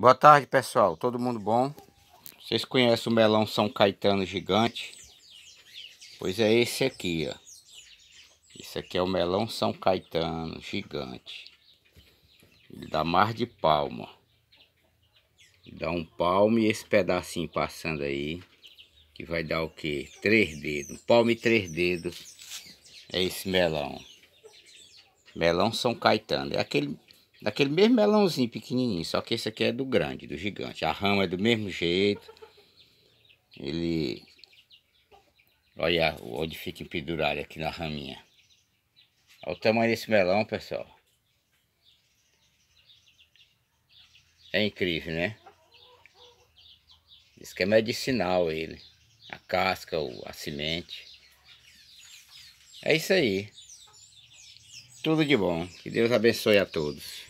Boa tarde, pessoal. Todo mundo bom? Vocês conhecem o melão São Caetano gigante? Pois é esse aqui, ó. Esse aqui é o melão São Caetano gigante. Ele dá mais de palma. dá um palmo e esse pedacinho passando aí, que vai dar o quê? Três dedos. Um palmo e três dedos é esse melão. Melão São Caetano. É aquele Daquele mesmo melãozinho pequenininho, só que esse aqui é do grande, do gigante. A rama é do mesmo jeito. Ele... Olha onde fica empedurado aqui na raminha. Olha o tamanho desse melão, pessoal. É incrível, né? Isso que é medicinal ele. A casca, a semente. É isso aí. Tudo de bom. Que Deus abençoe a todos.